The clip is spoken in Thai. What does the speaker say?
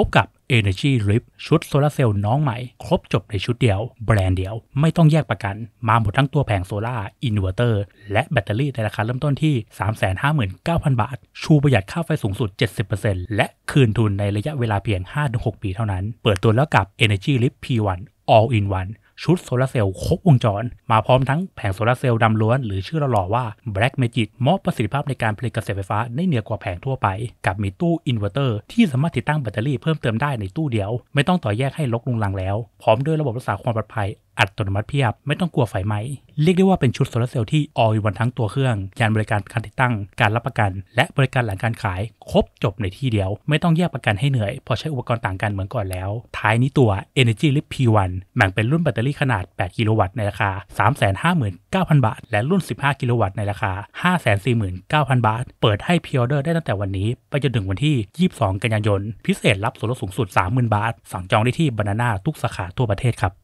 พบกับ Energy r i p ชุดโซลาเซลล์น้องใหม่ ครบจบในชุดเดียว แบรนด์เดียวไม่ต้องแยกประกันมาหมดทั้งตัวแผงโซลา่าอินเวอร์เตอร์และแบตเตอรี่ในราคาเริ่มต้นที่ 359,000 บาท ชูประหยัดค่าไฟสูงสุด 70%และคืนทุนในระยะเวลาเพียง 5-6 ปีเท่านั้น เปิดตัวแล้วกับ Energy l r i p P1 All in One ชุดโซลาเซลล์ครบวงจร มาพร้อมทั้งแผงโซลาเซลล์ดำล้วน หรือชื่อหล่อว่า Black Magic มอบประสิทธิภาพในการผลิตกระแสไฟฟ้าได้เหนือกว่าแผงทั่วไป กับมีตู้อินเวอร์เตอร์ที่สามารถติดตั้งแบตเตอรี่เพิ่มเติมได้ในตู้เดียวไม่ต้องต่อแยกให้ลกลุงลังแล้ว พร้อมด้วยระบบรักษาความปลอดภัยอัตโนมัติเพียบไม่ต้องกลัวไฟไหม้ เรียกได้ว่าเป็นชุดโซลาร์เซลล์ที่ออยวันทั้งตัวเครื่องยานบริการการติดตั้ง การรับประกัน และบริการหลังการขายครบจบในที่เดียว ไม่ต้องแยกประกันให้เหนื่อยพอใช้อุปกรณ์ต่างกันเหมือนก่อนแล้ว ท้ายนี้ตัว Energy l i p P1 แบ่งเป็นรุ่นแบตเตอรี่ขนาด 8 กิโลวัตต์ในราคา359,000บาท และรุ่น 15 กิโลวัตต์ในราคา549,000บาท เปิดให้พิออเดอร์ได้ตั้งแต่วันนี้ไปจนถึงวันที่ 22 กันยายน พิเศษรับส่วนลดสูงสุด 30,000บาทสั่งจองได้ที่บานาน่าทุกสาขาทั่วประเทศครับ